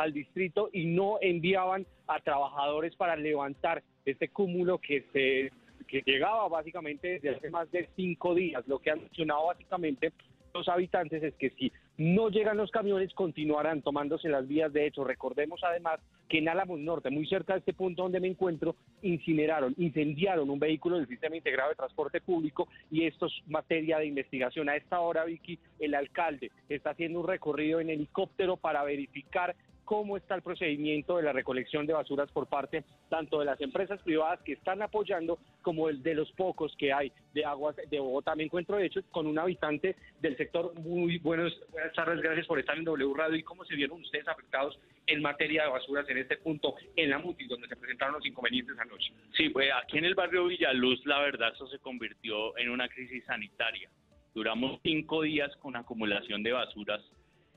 al distrito y no enviaban a trabajadores para levantar este cúmulo que se llegaba básicamente desde hace más de cinco días. Lo que han mencionado básicamente los habitantes es que si no llegan los camiones, continuarán tomándose las vías de hecho. Recordemos además que en Álamo Norte, muy cerca de este punto donde me encuentro, incineraron, incendiaron un vehículo del Sistema Integrado de Transporte Público y esto es materia de investigación. A esta hora, Vicky, el alcalde está haciendo un recorrido en helicóptero para verificar cómo está el procedimiento de la recolección de basuras por parte tanto de las empresas privadas que están apoyando como el de los pocos que hay de aguas de Bogotá. Me encuentro, de hecho, con un habitante del sector. Muy buenos, buenas tardes, gracias por estar en W Radio. ¿Y cómo se vieron ustedes afectados en materia de basuras en este punto en la MUTI, donde se presentaron los inconvenientes anoche? Sí, pues aquí en el barrio Villaluz, la verdad, eso se convirtió en una crisis sanitaria. Duramos cinco días con acumulación de basuras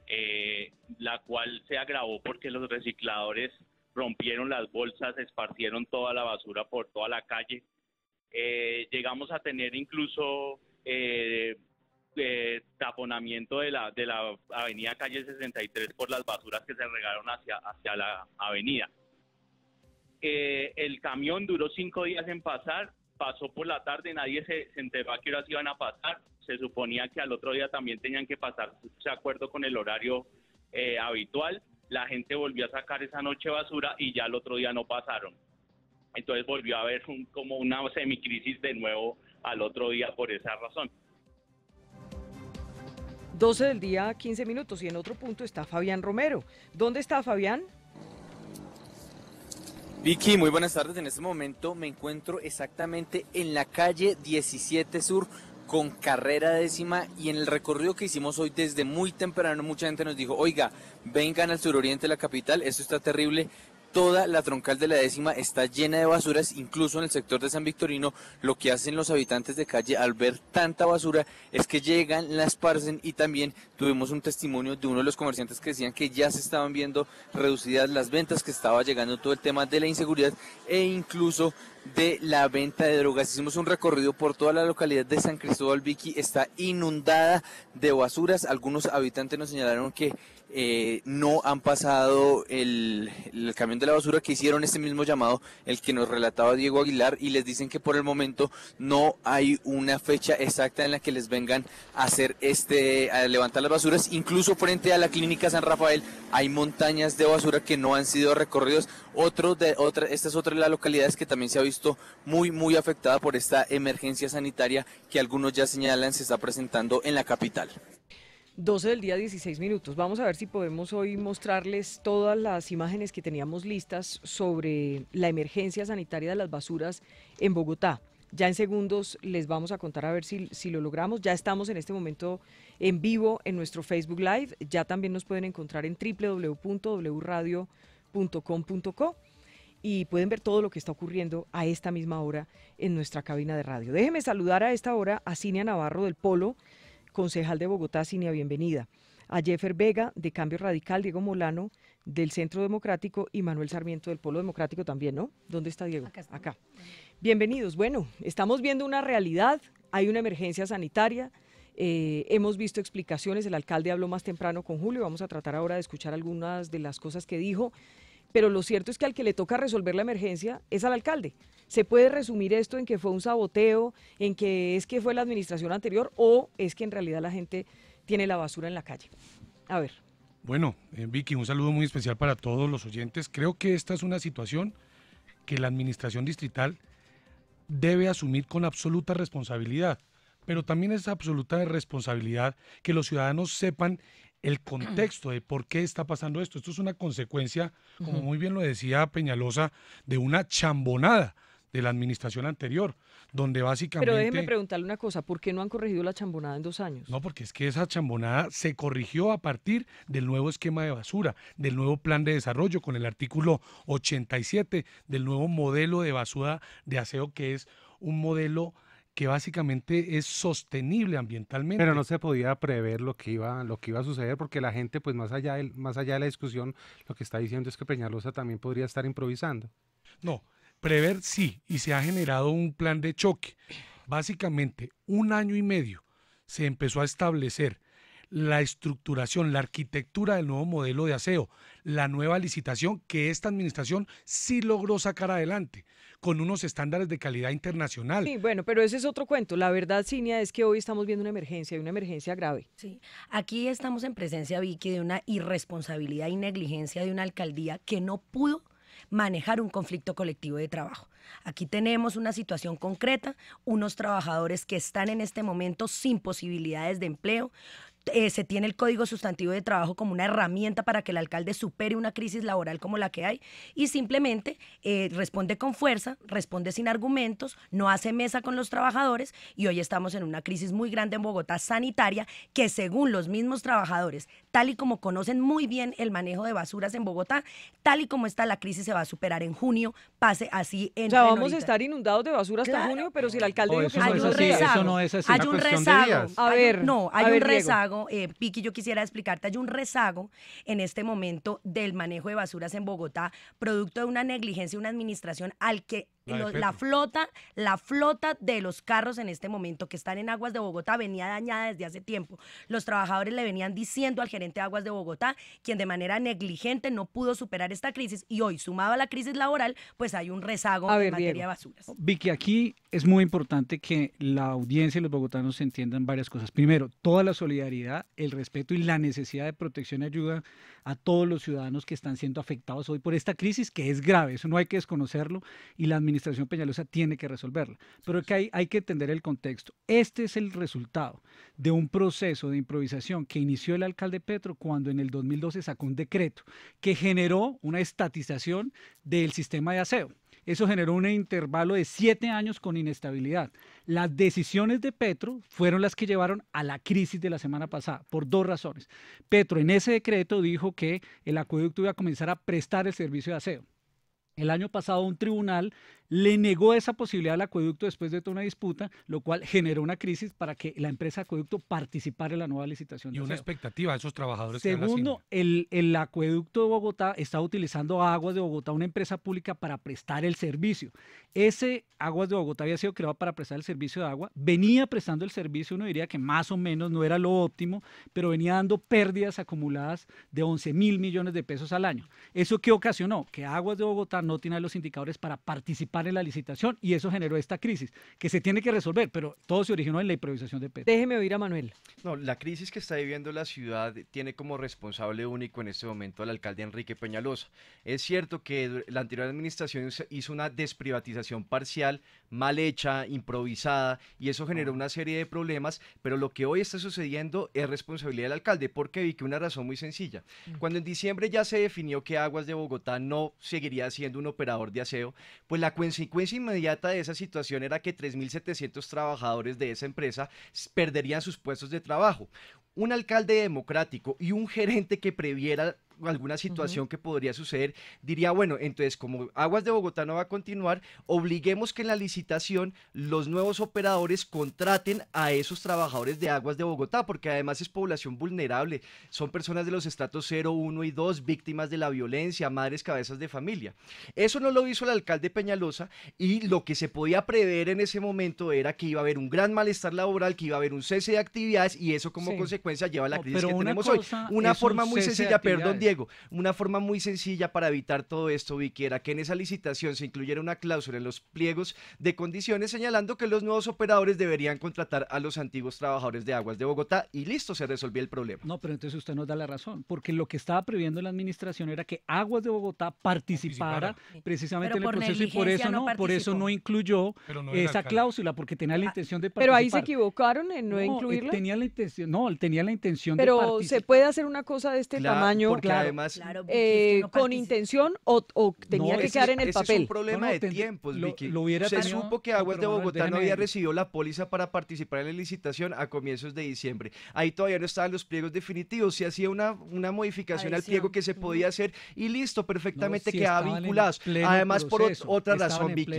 eh, la cual se agravó porque los recicladores rompieron las bolsas, esparcieron toda la basura por toda la calle. Eh, llegamos a tener incluso eh, taponamiento de la, de la avenida calle 63 por las basuras que se regaron hacia, hacia la avenida. el camión duró cinco días en pasar, pasó por la tarde, nadie se, se enteró a qué horas iban a pasar, se suponía que al otro día también tenían que pasar de acuerdo con el horario eh, habitual, la gente volvió a sacar esa noche basura y ya al otro día no pasaron. Entonces volvió a haber como una semicrisis de nuevo al otro día por esa razón. 12 del día, 15 minutos. Y en otro punto está Fabián Romero. ¿Dónde está Fabián? Vicky, muy buenas tardes. En este momento me encuentro exactamente en la calle 17 Sur, con carrera décima y en el recorrido que hicimos hoy desde muy temprano mucha gente nos dijo, oiga, vengan al suroriente de la capital, esto está terrible, Toda la troncal de la décima está llena de basuras, incluso en el sector de San Victorino. Lo que hacen los habitantes de calle al ver tanta basura es que llegan, la esparcen y también tuvimos un testimonio de uno de los comerciantes que decían que ya se estaban viendo reducidas las ventas, que estaba llegando todo el tema de la inseguridad e incluso de la venta de drogas. Hicimos un recorrido por toda la localidad de San Cristóbal Vicky, está inundada de basuras. Algunos habitantes nos señalaron que eh, no han pasado el, camión de la basura que hicieron este mismo llamado, el que nos relataba Diego Aguilar, y les dicen que por el momento no hay una fecha exacta en la que les vengan a hacer este, a levantar las basuras. Incluso frente a la clínica San Rafael hay montañas de basura que no han sido recorridos. Otro de, otra, esta es otra de las localidades que también se ha visto muy, muy afectada por esta emergencia sanitaria que algunos ya señalan se está presentando en la capital. 12 del día 16 minutos. Vamos a ver si podemos hoy mostrarles todas las imágenes que teníamos listas sobre la emergencia sanitaria de las basuras en Bogotá. Ya en segundos les vamos a contar a ver si, si lo logramos. Ya estamos en este momento en vivo en nuestro Facebook Live. Ya también nos pueden encontrar en www.wradio.com.co y pueden ver todo lo que está ocurriendo a esta misma hora en nuestra cabina de radio. Déjeme saludar a esta hora a Cine Navarro del Polo concejal de Bogotá, a Bienvenida, a Jeffer Vega, de Cambio Radical, Diego Molano, del Centro Democrático y Manuel Sarmiento del Polo Democrático también, ¿no? ¿Dónde está Diego? Acá. Bienvenidos. Bueno, estamos viendo una realidad, hay una emergencia sanitaria, eh, hemos visto explicaciones, el alcalde habló más temprano con Julio, vamos a tratar ahora de escuchar algunas de las cosas que dijo pero lo cierto es que al que le toca resolver la emergencia es al alcalde. ¿Se puede resumir esto en que fue un saboteo, en que es que fue la administración anterior o es que en realidad la gente tiene la basura en la calle? A ver. Bueno, eh, Vicky, un saludo muy especial para todos los oyentes. Creo que esta es una situación que la administración distrital debe asumir con absoluta responsabilidad, pero también es absoluta responsabilidad que los ciudadanos sepan el contexto de por qué está pasando esto. Esto es una consecuencia, como muy bien lo decía Peñalosa, de una chambonada de la administración anterior, donde básicamente... Pero déjeme preguntarle una cosa, ¿por qué no han corregido la chambonada en dos años? No, porque es que esa chambonada se corrigió a partir del nuevo esquema de basura, del nuevo plan de desarrollo con el artículo 87, del nuevo modelo de basura de aseo que es un modelo que básicamente es sostenible ambientalmente. Pero no se podía prever lo que iba, lo que iba a suceder, porque la gente, pues más allá, más allá de la discusión, lo que está diciendo es que Peñalosa también podría estar improvisando. No, prever sí, y se ha generado un plan de choque. Básicamente, un año y medio se empezó a establecer la estructuración, la arquitectura del nuevo modelo de aseo, la nueva licitación que esta administración sí logró sacar adelante con unos estándares de calidad internacional. Sí, bueno, pero ese es otro cuento. La verdad, Cinia, es que hoy estamos viendo una emergencia una emergencia grave. Sí, aquí estamos en presencia, Vicky, de una irresponsabilidad y negligencia de una alcaldía que no pudo manejar un conflicto colectivo de trabajo. Aquí tenemos una situación concreta, unos trabajadores que están en este momento sin posibilidades de empleo, eh, se tiene el Código Sustantivo de Trabajo como una herramienta para que el alcalde supere una crisis laboral como la que hay y simplemente eh, responde con fuerza, responde sin argumentos, no hace mesa con los trabajadores y hoy estamos en una crisis muy grande en Bogotá sanitaria que según los mismos trabajadores, tal y como conocen muy bien el manejo de basuras en Bogotá, tal y como está la crisis se va a superar en junio, pase así en O sea, vamos a estar inundados de basura hasta junio, pero si el alcalde eso no es hay un rezago, A ver, no, hay un rezago Piqui, eh, yo quisiera explicarte, hay un rezago en este momento del manejo de basuras en Bogotá, producto de una negligencia, una administración al que la flota, la flota de los carros en este momento que están en aguas de Bogotá venía dañada desde hace tiempo. Los trabajadores le venían diciendo al gerente de aguas de Bogotá, quien de manera negligente no pudo superar esta crisis y hoy, sumado a la crisis laboral, pues hay un rezago en materia de basuras. Vicky, aquí es muy importante que la audiencia y los bogotanos entiendan varias cosas. Primero, toda la solidaridad, el respeto y la necesidad de protección y ayuda a todos los ciudadanos que están siendo afectados hoy por esta crisis, que es grave, eso no hay que desconocerlo y la administración Peñalosa tiene que resolverla. Pero hay, hay que entender el contexto. Este es el resultado de un proceso de improvisación que inició el alcalde Petro cuando en el 2012 sacó un decreto que generó una estatización del sistema de aseo eso generó un intervalo de siete años con inestabilidad. Las decisiones de Petro fueron las que llevaron a la crisis de la semana pasada, por dos razones. Petro en ese decreto dijo que el acueducto iba a comenzar a prestar el servicio de aseo. El año pasado un tribunal le negó esa posibilidad al acueducto después de toda una disputa, lo cual generó una crisis para que la empresa acueducto participara en la nueva licitación. Y una expectativa a esos trabajadores. Segundo, el, el acueducto de Bogotá está utilizando Aguas de Bogotá, una empresa pública, para prestar el servicio. Ese Aguas de Bogotá había sido creado para prestar el servicio de agua, venía prestando el servicio, uno diría que más o menos no era lo óptimo, pero venía dando pérdidas acumuladas de 11 mil millones de pesos al año. ¿Eso qué ocasionó? Que Aguas de Bogotá no tiene los indicadores para participar en la licitación y eso generó esta crisis que se tiene que resolver, pero todo se originó en la improvisación de Petro. Déjeme oír a Manuel. No, la crisis que está viviendo la ciudad tiene como responsable único en este momento al alcalde Enrique Peñalosa. Es cierto que la anterior administración hizo una desprivatización parcial, mal hecha, improvisada, y eso generó ah. una serie de problemas, pero lo que hoy está sucediendo es responsabilidad del alcalde, porque vi que una razón muy sencilla. Mm. Cuando en diciembre ya se definió que Aguas de Bogotá no seguiría siendo un operador de aseo, pues la consecuencia inmediata de esa situación era que 3.700 trabajadores de esa empresa perderían sus puestos de trabajo un alcalde democrático y un gerente que previera alguna situación que podría suceder, diría, bueno, entonces como Aguas de Bogotá no va a continuar, obliguemos que en la licitación los nuevos operadores contraten a esos trabajadores de Aguas de Bogotá, porque además es población vulnerable, son personas de los estratos 0, 1 y 2, víctimas de la violencia, madres cabezas de familia. Eso no lo hizo el alcalde Peñalosa y lo que se podía prever en ese momento era que iba a haber un gran malestar laboral, que iba a haber un cese de actividades y eso como consecuencia lleva a la crisis que tenemos hoy. Una forma muy sencilla, perdón, Diego, una forma muy sencilla para evitar todo esto, Vicky, era que en esa licitación se incluyera una cláusula en los pliegos de condiciones señalando que los nuevos operadores deberían contratar a los antiguos trabajadores de aguas de Bogotá y listo, se resolvía el problema. No, pero entonces usted nos da la razón, porque lo que estaba previendo la administración era que Aguas de Bogotá participara, precisamente en el proceso y por eso no, por eso no incluyó esa cláusula, porque tenía la ah, intención de participar. Pero ahí se equivocaron en no, no incluirla. Tenía la intención, no, tenía la intención pero de participar. Pero se puede hacer una cosa de este tamaño además, eh, con intención o, tenía que quedar en el papel. Es un problema de tiempos, Vicky. Se supo que Aguas de Bogotá no había recibido la póliza para participar en la licitación a comienzos de diciembre. Ahí todavía no estaban los pliegos definitivos. Se hacía una, una modificación al pliego que se podía hacer y listo, perfectamente que quedaba vinculado. Además, por otra razón, Vicky,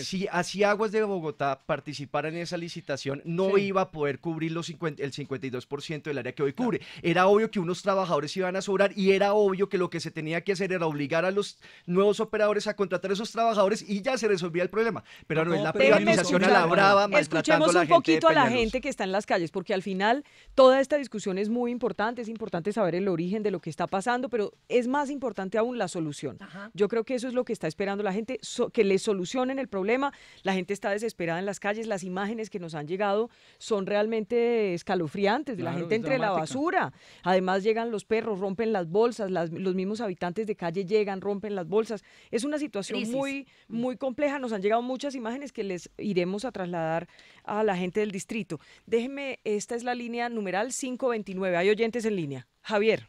si así Aguas de Bogotá participara en esa licitación, no iba a poder cubrir los el 52% del área que hoy cubre. Era obvio que unos trabajadores iban a sobrar y era obvio que lo que se tenía que hacer era obligar a los nuevos operadores a contratar a esos trabajadores y ya se resolvía el problema. Pero no, es la privatización a la brava, Escuchemos un poquito a la gente que está en las calles, porque al final toda esta discusión es muy importante, es importante saber el origen de lo que está pasando, pero es más importante aún la solución. Yo creo que eso es lo que está esperando la gente, que le solucionen el problema. La gente está desesperada en las calles, las imágenes que nos han llegado son realmente escalofriantes, de la gente entre la basura. Además llegan los perros, rompen las bolsas las, los mismos habitantes de calle llegan, rompen las bolsas. Es una situación muy, mm. muy compleja. Nos han llegado muchas imágenes que les iremos a trasladar a la gente del distrito. Déjeme, esta es la línea numeral 529. Hay oyentes en línea. Javier.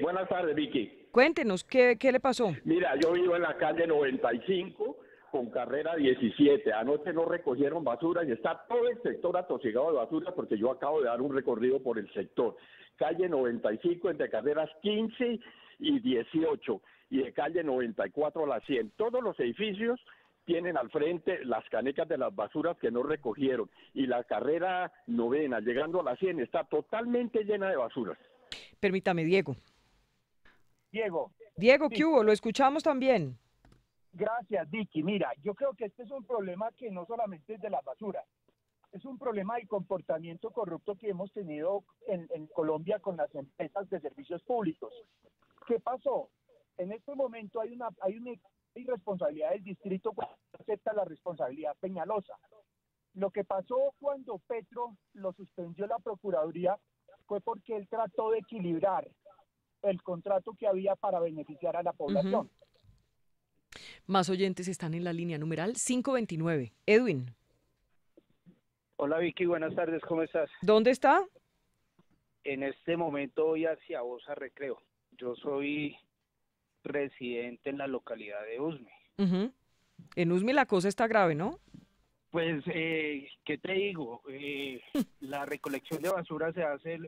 Buenas tardes, Vicky. Cuéntenos, ¿qué, qué le pasó? Mira, yo vivo en la calle 95 con carrera 17. Anoche no recogieron basura y está todo el sector atosigado de basura porque yo acabo de dar un recorrido por el sector. Calle 95 entre carreras 15 y 18 y de calle 94 a la 100. Todos los edificios tienen al frente las canecas de las basuras que no recogieron y la carrera novena llegando a la 100 está totalmente llena de basuras. Permítame, Diego. Diego. Diego, ¿qué Lo escuchamos también. Gracias, Vicky. Mira, yo creo que este es un problema que no solamente es de la basura, es un problema del comportamiento corrupto que hemos tenido en, Colombia con las empresas de servicios públicos. ¿Qué pasó? En este momento hay una, hay una irresponsabilidad del distrito cuando acepta la responsabilidad Peñalosa. Lo que pasó cuando Petro lo suspendió la Procuraduría fue porque él trató de equilibrar el contrato que había para beneficiar a la población. Más oyentes están en la línea numeral 529. Edwin. Hola Vicky, buenas tardes, ¿cómo estás? ¿Dónde está? En este momento voy hacia Osa Recreo. Yo soy residente en la localidad de Usme. En Usme la cosa está grave, ¿no? Pues, eh, ¿qué te digo? Eh, la recolección de basura se hace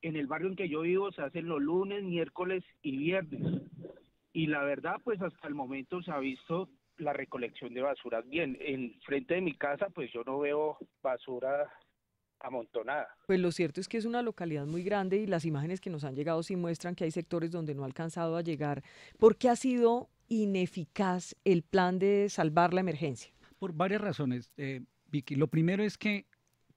en el barrio en que yo vivo, se hace los lunes, miércoles y viernes y la verdad, pues hasta el momento se ha visto la recolección de basuras bien. En frente de mi casa, pues yo no veo basura amontonada. Pues lo cierto es que es una localidad muy grande y las imágenes que nos han llegado sí muestran que hay sectores donde no ha alcanzado a llegar. ¿Por ha sido ineficaz el plan de salvar la emergencia? Por varias razones, eh, Vicky. Lo primero es que,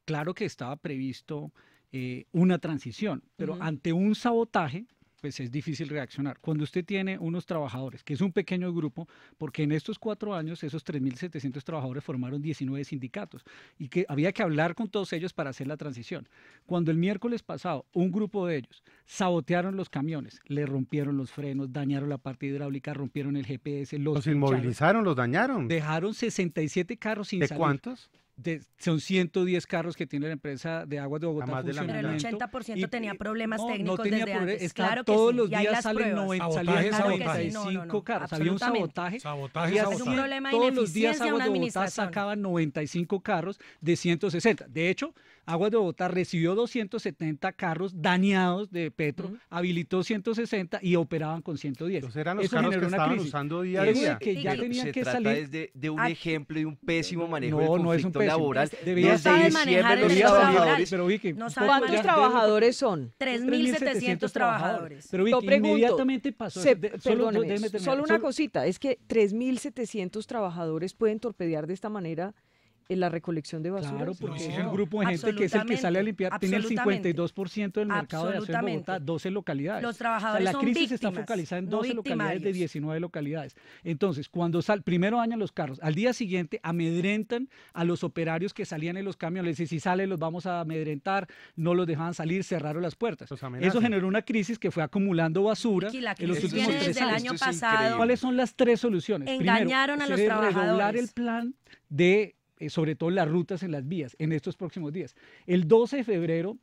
claro que estaba previsto eh, una transición, pero ante un sabotaje, pues es difícil reaccionar. Cuando usted tiene unos trabajadores, que es un pequeño grupo, porque en estos cuatro años esos 3.700 trabajadores formaron 19 sindicatos y que había que hablar con todos ellos para hacer la transición. Cuando el miércoles pasado un grupo de ellos sabotearon los camiones, le rompieron los frenos, dañaron la parte hidráulica, rompieron el GPS, los, los inmovilizaron, los dañaron. Dejaron 67 carros sin ¿De cuántos? de, son 110 carros que tiene la empresa de aguas de Bogotá. pero el 80% tenía problemas técnicos no tenía desde técnicos. antes. Claro que todos los días salen 95 carros. Había un sabotaje. sabotaje y todos los días aguas de Bogotá sacaban 95 carros de 160. De hecho, Aguas de Bogotá recibió 270 carros dañados de Petro, habilitó 160 y operaban con 110. Entonces eran los carros que estaban usando día a día. Que ya tenían se trata de, de un ah. ejemplo de un pésimo manejo no, del conflicto no es un pésimo. laboral. no sabe manejar los trabajadores. Pero, Vicky, ¿Cuántos trabajadores son? 3.700 trabajadores. Pero Vicky, inmediatamente pasó. solo, una cosita, es que 3.700 trabajadores pueden torpedear de esta manera en la recolección de basura. Claro, porque es un grupo de gente que es el que sale a limpiar. Tiene el 52% del mercado de la de 12 localidades. Los trabajadores la crisis está focalizada en 12 localidades de 19 localidades. Entonces, cuando sal, primero dañan los carros, al día siguiente amedrentan a los operarios que salían en los camiones. Les si salen los vamos a amedrentar, no los dejaban salir, cerraron las puertas. Eso generó una crisis que fue acumulando basura y en los últimos El año pasado. ¿Cuáles son las tres soluciones? Engañaron a los trabajadores. el plan de eh, sobre todo las rutas en las vías en estos próximos días. El 12 de febrero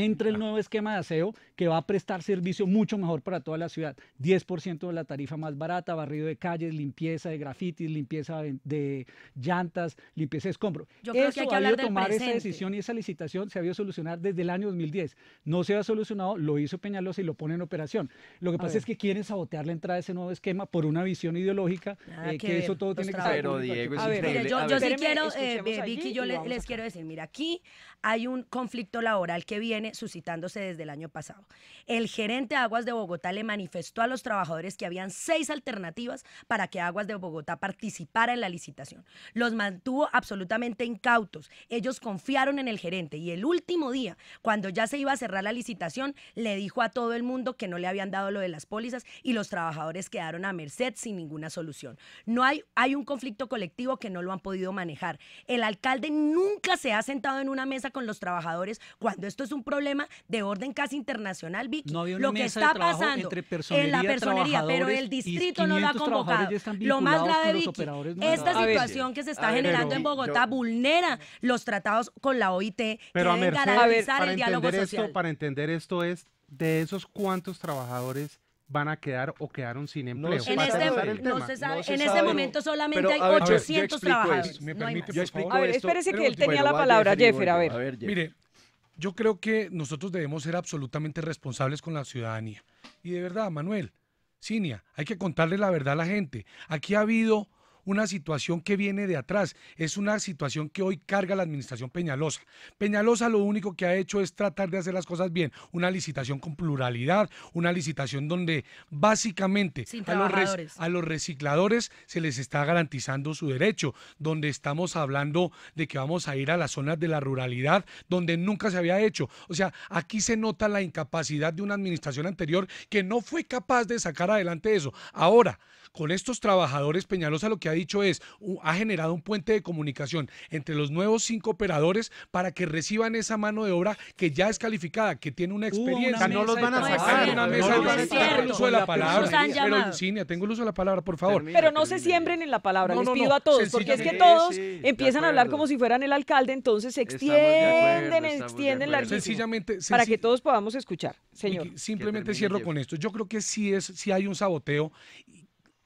entre el nuevo esquema de aseo que va a prestar servicio mucho mejor para toda la ciudad. 10% de la tarifa más barata, barrido de calles, limpieza de grafitis, limpieza de llantas, limpieza de escombro. Yo creo que hay que tomar esa decisión y esa licitación se ha habido solucionar desde el año 2010. No se ha solucionado, lo hizo Peñalosa y lo pone en operación. Lo que pasa es que quieren sabotear la entrada de ese nuevo esquema por una visión ideológica eh, que, eso todo tiene que ser. Pero Diego es a ver, yo, quiero, eh, Vicky, yo les quiero decir, mira, aquí hay un conflicto laboral que viene suscitándose desde el año pasado. El gerente de Aguas de Bogotá le manifestó a los trabajadores que habían seis alternativas para que Aguas de Bogotá participara en la licitación. Los mantuvo absolutamente incautos. Ellos confiaron en el gerente y el último día, cuando ya se iba a cerrar la licitación, le dijo a todo el mundo que no le habían dado lo de las pólizas y los trabajadores quedaron a merced sin ninguna solución. No hay, hay un conflicto colectivo que no lo han podido manejar. El alcalde nunca se ha sentado en una mesa con los trabajadores cuando esto es un problema de orden casi internacional, lo que está pasando en la personería, pero el distrito no lo ha convocado. Lo más grave, Vicky, esta situación que se está generando en Bogotá vulnera los tratados con la OIT que deben garantizar el diálogo social. Para entender esto es de esos cuántos trabajadores van a quedar o quedaron sin empleo. Este en, este, momento solamente hay 800 trabajadores. A ver, espérese que él tenía la palabra, Jeffer, a ver. A yo creo que nosotros debemos ser absolutamente responsables con la ciudadanía. Y de verdad, Manuel, Cinia, hay que contarle la verdad a la gente. Aquí ha habido una situación que viene de atrás, es una situación que hoy carga la administración Peñalosa. Peñalosa lo único que ha hecho es tratar de hacer las cosas bien, una licitación con pluralidad, una licitación donde básicamente a los, recicladores se les está garantizando su derecho, donde estamos hablando de que vamos a ir a las zonas de la ruralidad donde nunca se había hecho. O sea, aquí se nota la incapacidad de una administración anterior que no fue capaz de sacar adelante eso. Ahora, con estos trabajadores, Peñalosa lo que ha dicho es, ha generado un puente de comunicación entre los nuevos cinco operadores para que reciban esa mano de obra que ya es calificada, que tiene una uh, experiencia. no los van a sacar. No tengo el uso de la palabra. Pero, por favor. pero no se siembren en la palabra, les pido a todos, porque es que todos empiezan a hablar como si fueran el alcalde, entonces se extienden, extienden la Para que todos podamos escuchar, señor. Simplemente cierro con esto. Yo creo que sí, es, sí hay un saboteo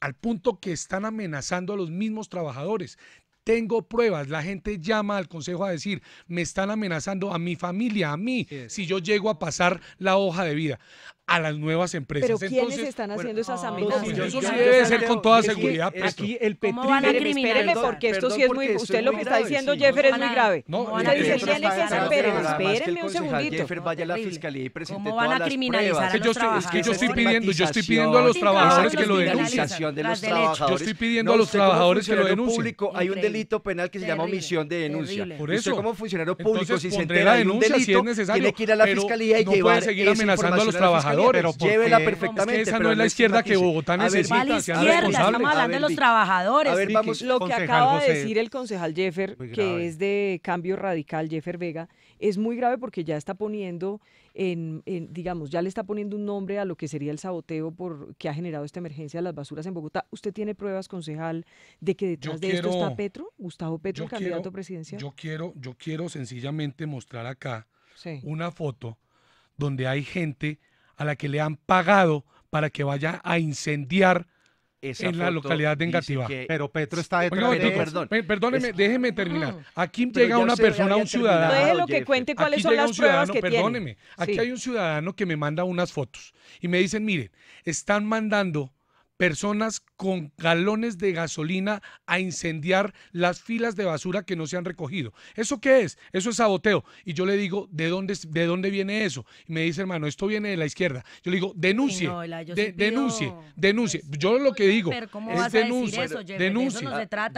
al punto que están amenazando a los mismos trabajadores tengo pruebas, la gente llama al consejo a decir, me están amenazando a mi familia, a mí, si yo llego a pasar la hoja de vida a las nuevas empresas. Pero ¿quiénes están haciendo esas amenazas? eso sí debe ser con toda seguridad. Pues. aquí el ¿Cómo van a espéreme, porque esto sí es muy, usted lo que eh, está diciendo, Jeffer, es muy grave. No, usted dice, espérenme un segundito. vaya a la fiscalía y presente ¿Cómo van a criminalizar a los trabajadores? Es que yo estoy pidiendo, yo estoy pidiendo a los trabajadores que lo denuncien. Yo estoy pidiendo a los trabajadores que lo denuncien. Hay un delito penal que se llama omisión de denuncia. Por eso, Usted como funcionario público, si se entera de un delito, si tiene que ir a la fiscalía y no llevar puede seguir amenazando a los trabajadores. Pero Llévela perfectamente. Es que esa no es la izquierda que Bogotá necesita. A ver, izquierda, estamos hablando de los trabajadores. A ver, vamos. Lo que acaba de decir el concejal Jeffer, que es de Cambio Radical, Jeffer Vega, es muy grave porque ya está poniendo, en, digamos, ya le está poniendo un nombre a lo que sería el saboteo por que ha generado esta emergencia de las basuras en Bogotá. ¿Usted tiene pruebas, concejal, de que detrás de esto está Petro, Gustavo Petro, candidato a presidencial? Yo quiero, yo quiero sencillamente mostrar acá una foto donde hay gente a la que le han pagado para que vaya a incendiar en la localidad de Engativá. Pero Petro está detrás de Perdóneme, déjeme terminar. Aquí llega una persona, un ciudadano. Déjelo que cuente cuáles son las pruebas que perdóneme, Aquí hay un ciudadano que me manda unas fotos y me dicen, miren, están mandando personas con galones de gasolina a incendiar las filas de basura que no se han recogido. ¿Eso qué es? Eso es saboteo. Y yo le digo, ¿de dónde, de dónde viene eso? Y me dice, hermano, esto viene de la izquierda. Yo le digo, denuncie, denuncie, denuncie. yo lo que digo es denuncie,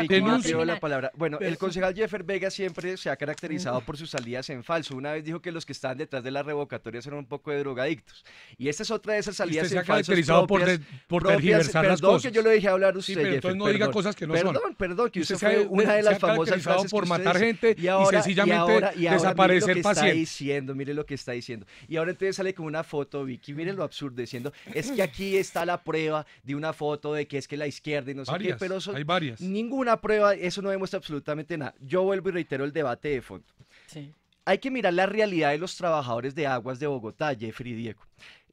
denuncie, La Bueno, el concejal Jeffer Vega siempre se ha caracterizado por sus salidas en falso. Una vez dijo que los que estaban detrás de la revocatoria eran un poco de drogadictos. Y esta es otra de esas salidas en falso. se ha caracterizado por, por perdón que yo lo dejé hablar usted, sí, pero entonces no perdón. diga cosas que no perdón, son. Perdón, perdón, que usted, fue una de las famosas frases por que matar gente y, ahora, y sencillamente y y ahora, mire lo que está diciendo, mire lo que está diciendo. Y ahora entonces sale con una foto, Vicky, mire lo absurdo diciendo, es que aquí está la prueba de una foto de que es que la izquierda y no sé qué, pero eso, hay varias. ninguna prueba, eso no demuestra absolutamente nada. Yo vuelvo y reitero el debate de fondo. Sí. Hay que mirar la realidad de los trabajadores de aguas de Bogotá, Jeffrey y Diego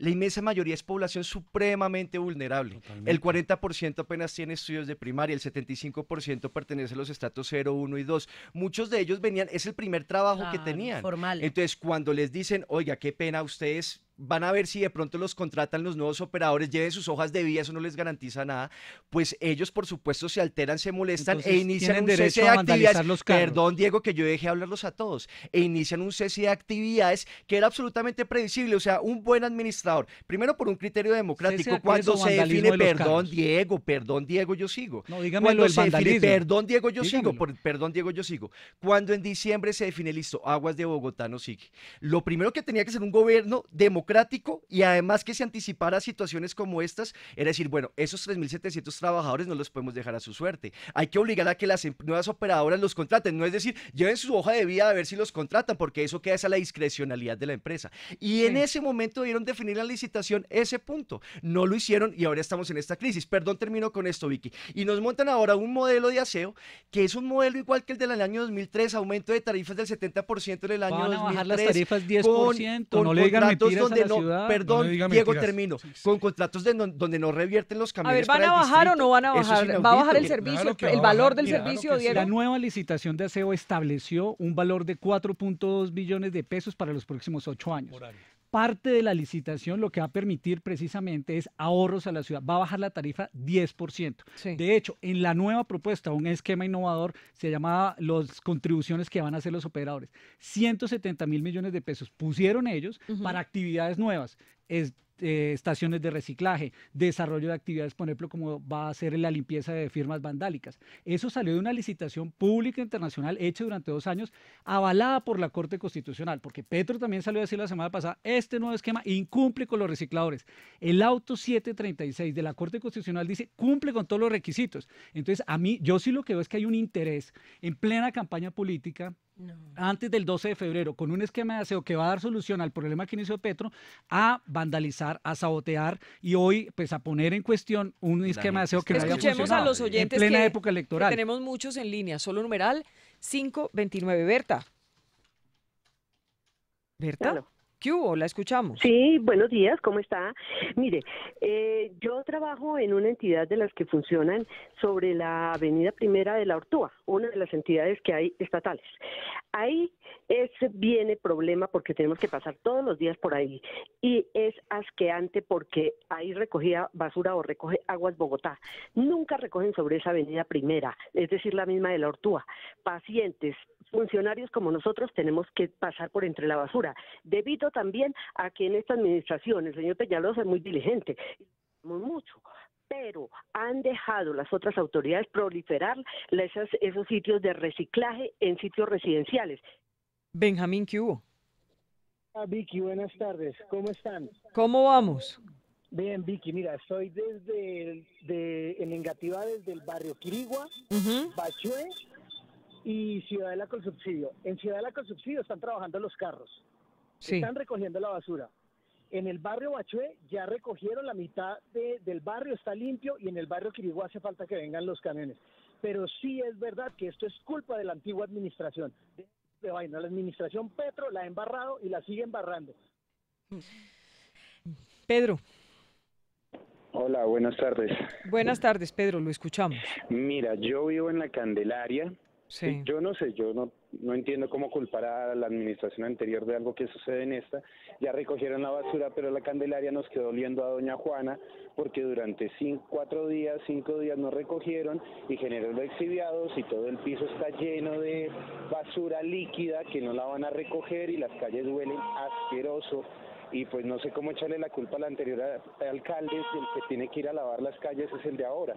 la inmensa mayoría es población supremamente vulnerable. El 40% apenas tiene estudios de primaria, el 75% pertenece a los estratos 0, 1 y 2. Muchos de ellos venían, es el primer trabajo que tenían. Formal. Entonces, cuando les dicen, oiga, qué pena, ustedes van a ver si de pronto los contratan los nuevos operadores, lleven sus hojas de vida, eso no les garantiza nada, pues ellos por supuesto se alteran, se molestan e inician un cese de actividades. Perdón, Diego, que yo dejé hablarlos a todos. E inician un cese de actividades que era absolutamente previsible, o sea, un buen administrador Primero por un criterio democrático, cuando se define, perdón Diego, perdón Diego, yo sigo. No, cuando se perdón Diego, yo sigo, perdón Diego, yo sigo. Cuando en diciembre se define, listo, aguas de Bogotá no sigue. Lo primero que tenía que ser un gobierno democrático y además que se anticipara a situaciones como estas, era decir, bueno, esos 3.700 trabajadores no los podemos dejar a su suerte. Hay que obligar a que las em, nuevas operadoras los contraten, no es decir, lleven su hoja de vida a ver si los contratan, porque eso queda a la discrecionalidad de la empresa. Y en ese momento dieron definir licitación ese punto. No lo hicieron y ahora estamos en esta crisis. Perdón, termino con esto, Vicky. Y nos montan ahora un modelo de aseo que es un modelo igual que el del año 2003, aumento de tarifas del 70% en el año Van a bajar las tarifas 10%, con, con no le digan contratos donde a la no, perdón, Diego, termino, con contratos donde no revierten los camiones. A ver, ¿van a bajar o no van a bajar? ¿Va a bajar el servicio, el valor del servicio, Diego? La nueva licitación de aseo estableció un valor de 4.2 billones de pesos para los próximos ocho años parte de la licitación lo que va a permitir precisamente es ahorros a la ciudad. Va a bajar la tarifa 10%. De hecho, en la nueva propuesta, un esquema innovador, se llamaba las contribuciones que van a hacer los operadores. 170 mil millones de pesos pusieron ellos para actividades nuevas. Eh, estaciones de reciclaje, desarrollo de actividades, por ejemplo, como va a ser la limpieza de firmas vandálicas. Eso salió de una licitación pública internacional hecha durante dos años, avalada por la Corte Constitucional, porque Petro también salió a decir la semana pasada, este nuevo esquema incumple con los recicladores. El auto 736 de la Corte Constitucional dice, cumple con todos los requisitos. Entonces, a mí, yo sí lo que veo es que hay un interés en plena campaña política antes del 12 de febrero, con un esquema de aseo que va a dar solución al problema que inició Petro, a vandalizar, a sabotear y hoy pues a poner en cuestión un esquema de aseo que Escuchemos no a los oyentes en plena época electoral. tenemos muchos en línea, solo numeral 529. Berta. ¿Berta? ¿Qué hubo? La escuchamos. Sí, buenos días, ¿cómo está? Mire, eh, yo trabajo en una entidad de las que funcionan sobre la Avenida Primera de la Ortúa, una de las entidades que hay estatales. Ahí es, viene problema porque tenemos que pasar todos los días por ahí y es asqueante porque ahí recogía basura o recoge aguas Bogotá. Nunca recogen sobre esa Avenida Primera, es decir, la misma de la Ortúa. Pacientes, funcionarios como nosotros tenemos que pasar por entre la basura. Debido también aquí en esta administración, el señor Peñalosa es muy diligente, mucho, pero han dejado las otras autoridades proliferar esos sitios de reciclaje en sitios residenciales. Benjamín, ¿qué hubo? Ah, Vicky, buenas tardes. ¿Cómo están? ¿Cómo vamos? Bien, Vicky, mira, estoy desde el, en Engativá, desde el barrio Quirigua, Bachué y Ciudadela con subsidio. En Ciudadela con subsidio están trabajando los carros están recogiendo la basura. En el barrio Bachué ya recogieron la mitad del barrio, está limpio, y en el barrio Quiriguá hace falta que vengan los camiones. Pero sí es verdad que esto es culpa de la antigua administración. De, vaina, la administración Petro la ha embarrado y la sigue embarrando. Pedro. Hola, buenas tardes. Buenas tardes, Pedro, lo escuchamos. Mira, yo vivo en la Candelaria. Sí. Yo no sé, yo no no entiendo cómo culpar a la administración anterior de algo que sucede en esta. Ya recogieron la basura, pero la Candelaria nos quedó oliendo a Doña Juana porque durante cinco, cuatro días, cinco días no recogieron y generó los y todo el piso está lleno de basura líquida que no la van a recoger y las calles huelen asqueroso y pues no sé cómo echarle la culpa al anterior alcalde, el que tiene que ir a lavar las calles es el de ahora.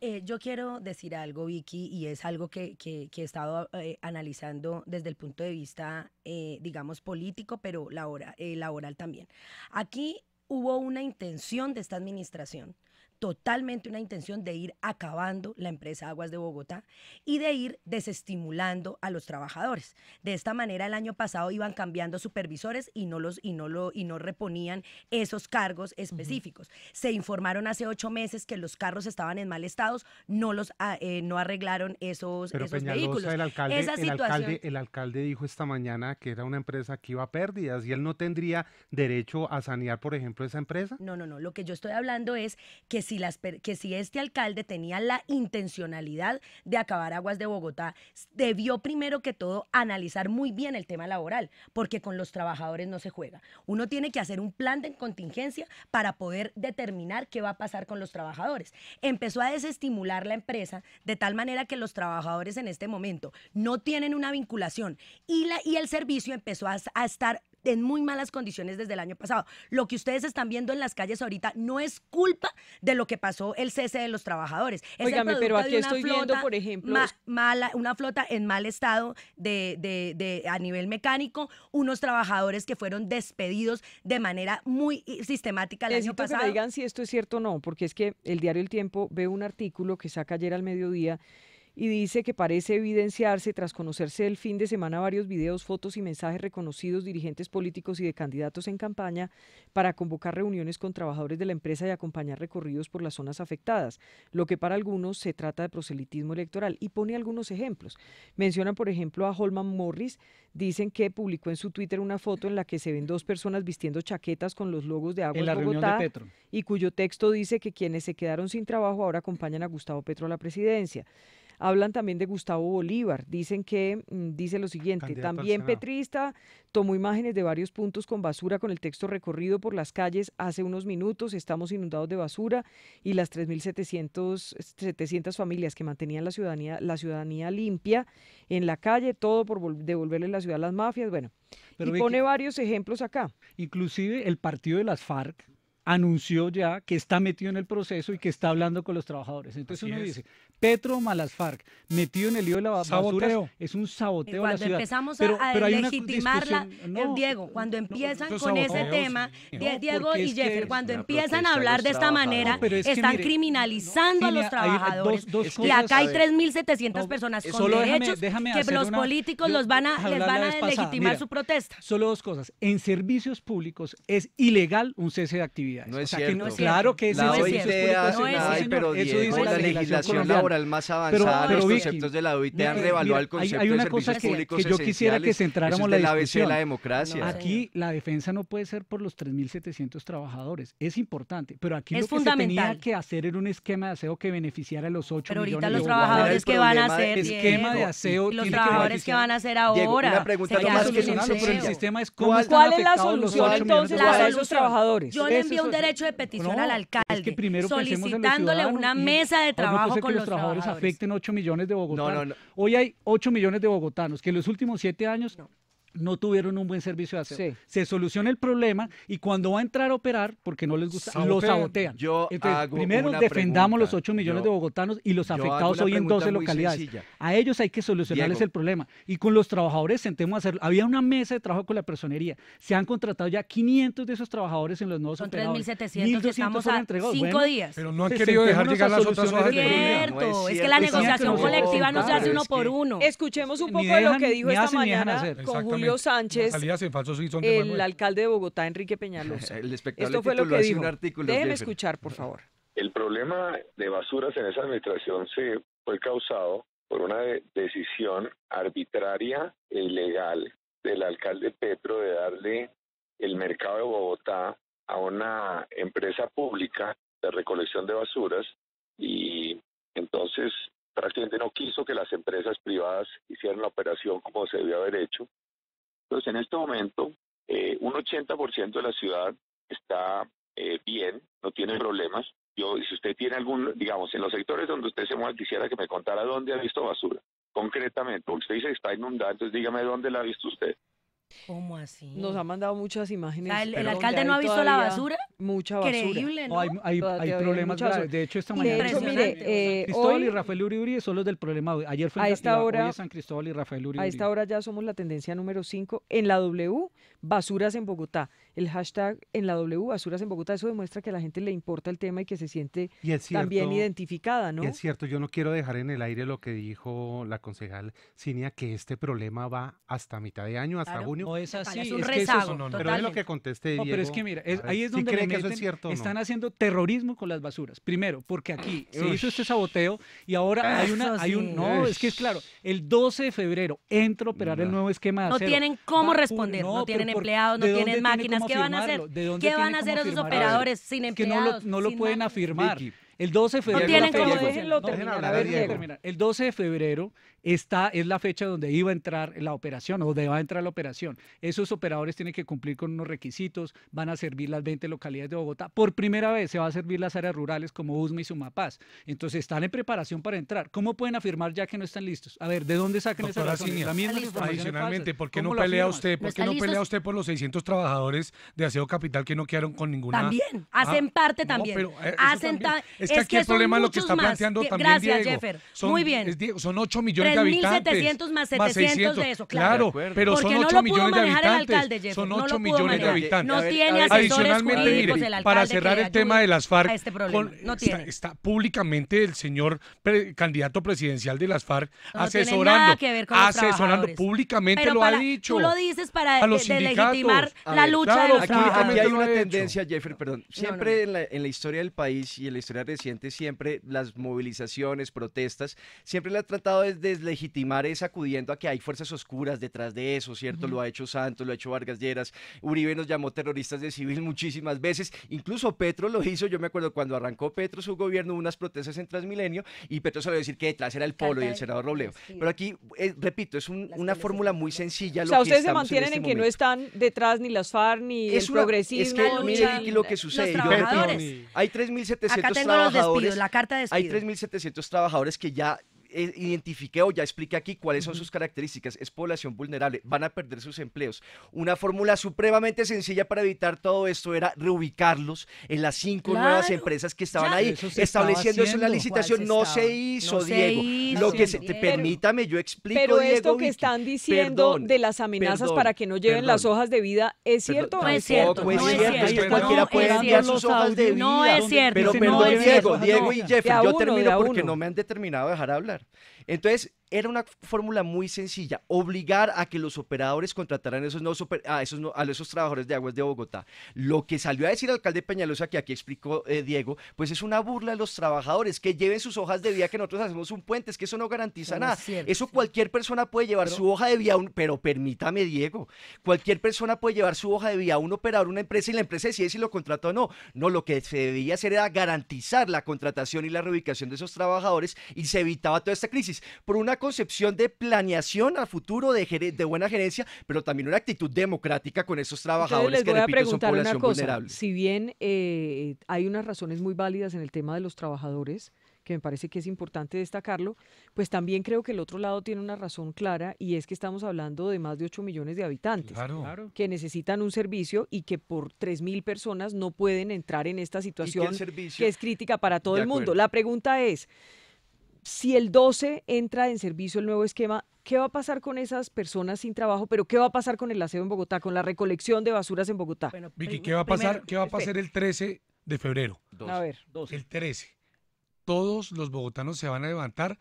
Eh, yo quiero decir algo, Vicky, y es algo que, he estado eh, analizando desde el punto de vista, eh, digamos, político, pero laboral también. Aquí hubo una intención de esta administración totalmente una intención de ir acabando la empresa Aguas de Bogotá y de ir desestimulando a los trabajadores. De esta manera el año pasado iban cambiando supervisores y no los y no lo y no reponían esos cargos específicos. Se informaron hace ocho meses que los carros estaban en mal estado, no los ah, eh, no arreglaron esos, Pero vehículos. El alcalde, el alcalde, el alcalde dijo esta mañana que era una empresa que iba a pérdidas y él no tendría derecho a sanear, por ejemplo, esa empresa. No, no, no. Lo que yo estoy hablando es que que si este alcalde tenía la intencionalidad de acabar aguas de Bogotá, debió primero que todo analizar muy bien el tema laboral, porque con los trabajadores no se juega. Uno tiene que hacer un plan de contingencia para poder determinar qué va a pasar con los trabajadores. Empezó a desestimular la empresa de tal manera que los trabajadores en este momento no tienen una vinculación y, y el servicio empezó a estar en muy malas condiciones desde el año pasado. Lo que ustedes están viendo en las calles ahorita no es culpa de lo que pasó el cese de los trabajadores. Es pero aquí estoy viendo, por ejemplo, una flota en mal estado de, de, a nivel mecánico, unos trabajadores que fueron despedidos de manera muy sistemática el año pasado. digan si esto es cierto o no, porque es que el diario El Tiempo ve un artículo que saca ayer al mediodía y dice que parece evidenciarse tras conocerse el fin de semana varios videos, fotos y mensajes reconocidos dirigentes políticos y de candidatos en campaña para convocar reuniones con trabajadores de la empresa y acompañar recorridos por las zonas afectadas, lo que para algunos se trata de proselitismo electoral y pone algunos ejemplos. Mencionan por ejemplo a Holman Morris, dicen que publicó en su Twitter una foto en la que se ven dos personas vistiendo chaquetas con los logos de agua y cuyo texto dice que quienes se quedaron sin trabajo ahora acompañan a Gustavo Petro a la presidencia. Hablan también de Gustavo Bolívar. Dicen que, mm, dice lo siguiente, también petrista tomó imágenes de varios puntos con basura con el texto recorrido por las calles hace unos minutos. Estamos inundados de basura y las 3.700 familias que mantenían la ciudadanía, la ciudadanía limpia en la calle, todo por devolverle la ciudad a las mafias. Bueno, y pone varios ejemplos acá. Inclusive el partido de las FARC anunció ya que está metido en el proceso y que está hablando con los trabajadores. Entonces uno dice, Petro Malasfarc metido en el lío de la basura, es un saboteo cuando empezamos a legitimarla, eh, Diego, cuando empiezan con ese tema, Diego y Jeffer, cuando empiezan a hablar de esta manera, están criminalizando a los trabajadores. y acá hay 3.700 personas eh, con derechos que los políticos los van a, les van a legitimar su protesta. Solo dos cosas. En servicios públicos es ilegal un cese de actividad. No es cierto. Que no es claro que la OIT es pero eso dice la, legislación laboral más avanzada, los conceptos de la OIT han eh, revaluado el concepto hay, hay una de servicios cosa que, públicos que yo quisiera que centráramos la, la discusión. la democracia. Aquí la defensa no puede ser por los 3.700 trabajadores, es importante, pero aquí lo que se tenía que hacer era un esquema de aseo que beneficiara a los 8 millones de Pero ahorita los trabajadores que van a hacer esquema de aseo los trabajadores que van a hacer ahora. Una pregunta, más que el sistema es cómo ¿Cuál es la solución entonces para esos trabajadores? Yo le envío un derecho de petición al alcalde, primero solicitándole una mesa de trabajo con los, trabajadores, afecten 8 millones de bogotanos. Hoy hay 8 millones de bogotanos que en los últimos 7 años no tuvieron un buen servicio de aseo. Se soluciona el problema y cuando va a entrar a operar, porque no les gusta, los lo sabotean. Yo primero defendamos los 8 millones de bogotanos y los afectados hoy en 12 localidades. A ellos hay que solucionarles el problema. Y con los trabajadores sentemos a hacerlo. Había una mesa de trabajo con la personería. Se han contratado ya 500 de esos trabajadores en los nuevos Son 3.700 estamos a 5 días. Pero no han querido dejar llegar las otras de cierto. es, cierto. es que la negociación colectiva no, se hace uno por uno. Escuchemos un poco de lo que dijo esta mañana con Julio Sánchez, el alcalde de Bogotá, Enrique Peñalosa. Esto fue lo que dijo. Déjeme escuchar, por favor. El problema de basuras en esa administración se fue causado por una decisión arbitraria e ilegal del alcalde Petro de darle el mercado de Bogotá a una empresa pública de recolección de basuras y entonces prácticamente no quiso que las empresas privadas hicieran la operación como se debió haber hecho entonces, en este momento, eh, un 80% de la ciudad está eh, bien, no tiene problemas. Yo, si usted tiene algún, digamos, en los sectores donde usted se mueve, quisiera que me contara dónde ha visto basura, concretamente, porque usted dice que está inundada, entonces dígame dónde la ha visto usted. ¿Cómo así? Nos ha mandado muchas imágenes. ¿El, alcalde no ha visto la basura? Mucha basura. Increíble. ¿no? hay, hay, hay problemas De hecho, esta mañana... De mire, eh, Cristóbal y Rafael Uribe son los del problema. Ayer fue la a de San Cristóbal y Rafael Uribe. A esta hora ya somos la tendencia número 5 en la W. Basuras en Bogotá. El hashtag en la W, Basuras en Bogotá, eso demuestra que a la gente le importa el tema y que se siente también identificada, ¿no? es cierto, yo no quiero dejar en el aire lo que dijo la concejal Cinia, que este problema va hasta mitad de año, hasta junio. O es así. Es un pero es lo que conteste Diego, pero es que mira, ahí es donde están haciendo terrorismo con las basuras. Primero, porque aquí se hizo este saboteo y ahora hay una, hay un, no, es que es claro, el 12 de febrero entra a operar el nuevo esquema de acero. No tienen cómo responder, no, tienen empleados, no tienen máquinas. ¿Qué van a hacer? ¿Qué van a hacer esos operadores sin empleados? que no lo, pueden afirmar. El 12 de febrero. El 12 de febrero está, es la fecha donde iba a entrar la operación o donde va a entrar la operación. Esos operadores tienen que cumplir con unos requisitos, van a servir las 20 localidades de Bogotá. Por primera vez se van a servir las áreas rurales como Usma y Sumapaz. Entonces están en preparación para entrar. ¿Cómo pueden afirmar ya que no están listos? A ver, ¿de dónde sacan esa razón? Adicionalmente, ¿por qué no pelea usted? ¿Por qué no, pelea usted por los 600 trabajadores de Aseo Capital que no quedaron con ninguna? También, hacen parte también. Eh, hacen que, es aquí el problema lo que está más. planteando también Gracias, Diego. Jeffer. Muy bien. Es Diego, son 8 millones de habitantes. 3.700 más 700 de eso, claro. pero son 8 millones de habitantes. son 8 millones de habitantes. No tiene Adicionalmente, mire, el para cerrar el tema de las FARC, este con, no tiene. Está, está, públicamente el señor candidato presidencial de las FARC asesorando. Asesorando públicamente lo ha dicho. Tú lo dices para legitimar la lucha de los Aquí hay una tendencia, Jeffer, perdón. Siempre en la historia del país y en la historia de siente siempre las movilizaciones, protestas, siempre le ha tratado de deslegitimar es acudiendo a que hay fuerzas oscuras detrás de eso, ¿cierto? Lo ha hecho Santos, lo ha hecho Vargas Lleras, Uribe nos llamó terroristas de civil muchísimas veces, incluso Petro lo hizo, yo me acuerdo cuando arrancó Petro su gobierno, unas protestas en Transmilenio y Petro salió decir que detrás era el Polo y el senador Robleo, Pero aquí, eh, repito, es una fórmula muy sencilla. Lo o sea, ustedes se mantienen este en, que no están detrás ni las FAR ni es el progresismo. Es que, lo que sucede. hay 3.700 trabajadores la carta de despido. Hay 3.700 trabajadores que ya eh, identifique o ya expliqué aquí cuáles son sus características. Es población vulnerable, van a perder sus empleos. Una fórmula supremamente sencilla para evitar todo esto era reubicarlos en las cinco nuevas empresas que estaban ahí, estableciendo eso la licitación. no se hizo, Diego. Lo que se, permítame, yo explico. Pero esto que están diciendo de las amenazas para que no lleven las hojas de vida, ¿es cierto? No es cierto. No es cierto. Cualquiera puede enviar sus hojas de vida. No es cierto. Pero Diego, Diego y Jeffrey, yo termino porque no me han determinado dejar hablar. Entonces, era una fórmula muy sencilla, obligar a que los operadores contrataran a esos, nuevos a esos, a esos trabajadores de aguas de Bogotá. Lo que salió a decir el alcalde Peñalosa, que aquí explicó eh, Diego, pues es una burla a los trabajadores, que lleven sus hojas de vía, que nosotros hacemos un puente, es que eso no garantiza nada. eso cualquier persona puede llevar su hoja de vía, un, pero permítame Diego, cualquier persona puede llevar su hoja de vida a un operador, una empresa, y la empresa decide si lo contrata o no. No, lo que se debía hacer era garantizar la contratación y la reubicación de esos trabajadores y se evitaba toda esta crisis. Por una concepción de planeación al futuro, de, buena gerencia, pero también una actitud democrática con esos trabajadores que, repito, a preguntar población una vulnerable. Si bien eh, hay unas razones muy válidas en el tema de los trabajadores, que me parece que es importante destacarlo, pues también creo que el otro lado tiene una razón clara y es que estamos hablando de más de 8 millones de habitantes que necesitan un servicio y que por 3 mil personas no pueden entrar en esta situación que es crítica para todo el mundo. La pregunta es si el 12 entra en servicio el nuevo esquema, ¿qué va a pasar con esas personas sin trabajo? Pero ¿qué va a pasar con el aseo en Bogotá, con la recolección de basuras en Bogotá? Vicky, ¿qué va a pasar, ¿qué va a pasar el 13 de febrero? a ver, el 13. Todos los bogotanos se van a levantar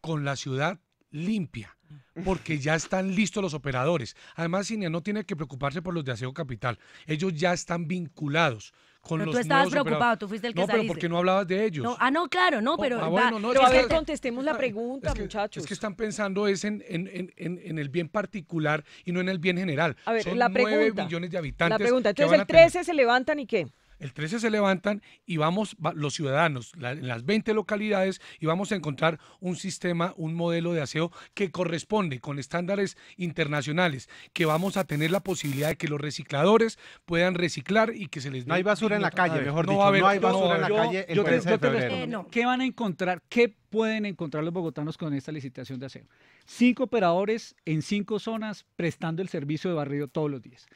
con la ciudad limpia, porque ya están listos los operadores. Además, Cinea no tiene que preocuparse por los de aseo capital. Ellos ya están vinculados tú estabas preocupado, tú fuiste el que No, pero porque no hablabas de ellos. ah, no, claro, no, ah, pero... Ah, pero es que contestemos la pregunta, muchachos. Es que están pensando es en, en, en, en, el bien particular y no en el bien general. A ver, Son la pregunta. 9 millones de habitantes. La pregunta, entonces el 13 se levantan y qué? El 13 se levantan y vamos, los ciudadanos, en las 20 localidades, y vamos a encontrar un sistema, un modelo de aseo que corresponde con estándares internacionales, que vamos a tener la posibilidad de que los recicladores puedan reciclar y que se les No hay basura en la calle, mejor dicho. no hay basura en la calle el yo eh, ¿Qué van a encontrar? ¿Qué pueden encontrar los bogotanos con esta licitación de aseo? Cinco operadores en cinco zonas prestando el servicio de barrido todos los días.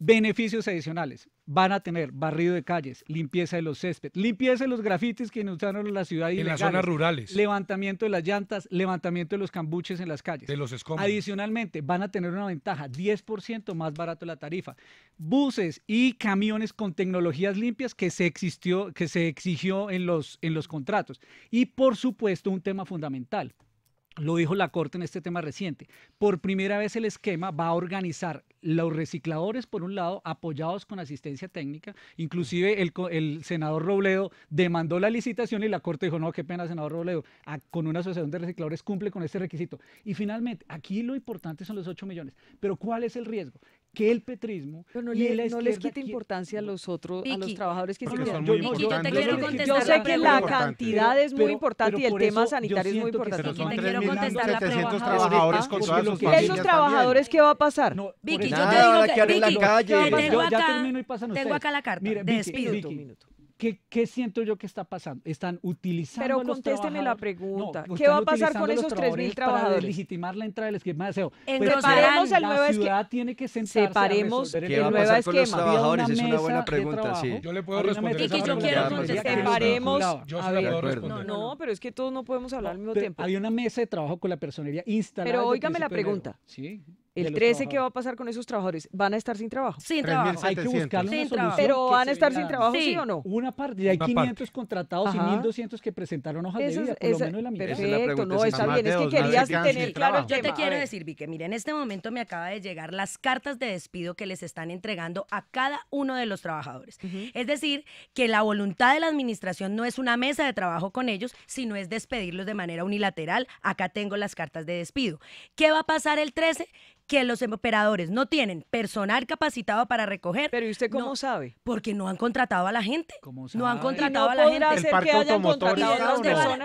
Beneficios adicionales. Van a tener barrido de calles, limpieza de los césped, limpieza de los grafitis que usaron en la ciudad. Y en las zonas rurales. Levantamiento de las llantas, levantamiento de los cambuches en las calles. De los Adicionalmente, van a tener una ventaja, 10% más barato la tarifa. Buses y camiones con tecnologías limpias que se, existió, que se exigió en los, en los contratos. Y por supuesto, un tema fundamental, lo dijo la Corte en este tema reciente. Por primera vez el esquema va a organizar los recicladores, por un lado, apoyados con asistencia técnica. Inclusive el, senador Robledo demandó la licitación y la Corte dijo, no, qué pena, senador Robledo, con una asociación de recicladores cumple con este requisito. Y finalmente, aquí lo importante son los 8 millones. Pero ¿cuál es el riesgo? que el petrismo no, y no les quita importancia a los otros a los trabajadores que se quedan. Yo, yo, yo, yo, sé que la cantidad es muy importante y el tema sanitario es muy importante. Vicky, te quiero contestar la pregunta. trabajadores con todas sus familias ¿Esos trabajadores qué va a pasar? Vicky, yo te digo que Vicky, yo tengo acá la carta. de despido. un ¿Qué, siento yo que está pasando? Están utilizando. Pero contésteme la pregunta. ¿Qué va a pasar con esos 3.000 trabajadores? Para legitimar la entrada del esquema de aseo. separemos pues, el nuevo esquema. La ciudad tiene que sentarse. Separemos a el, nuevo esquema. Con los trabajadores? Es una buena pregunta. sí. Yo le puedo responder. Y que yo quiero contestar. Separemos. no, no, pero es que todos no podemos hablar al mismo tiempo. Había una mesa de trabajo con la personería instalada. Pero óigame la pregunta. Sí. El 13, ¿qué va a pasar con esos trabajadores? ¿Van a estar sin trabajo? Sin trabajo. Hay que buscar una sin solución. ¿Pero van a estar sin trabajo, sí. o no? Una parte. Y hay 500 contratados y 1.200 que presentaron hojas de vida, por lo menos la mitad. Perfecto, no, está bien. Es que querías tener claro Yo te quiero decir, Vique, mire, en este momento me acaba de llegar las cartas de despido que les están entregando a cada uno de los trabajadores. Es decir, que la voluntad de la administración no es una mesa de trabajo con ellos, sino es despedirlos de manera unilateral. Acá tengo las cartas de despido. ¿Qué va a pasar el 13? que los operadores no tienen personal capacitado para recoger. Pero ¿y usted cómo sabe? Porque no han contratado a la gente. ¿Cómo sabe? No han contratado a la gente. El parque automotor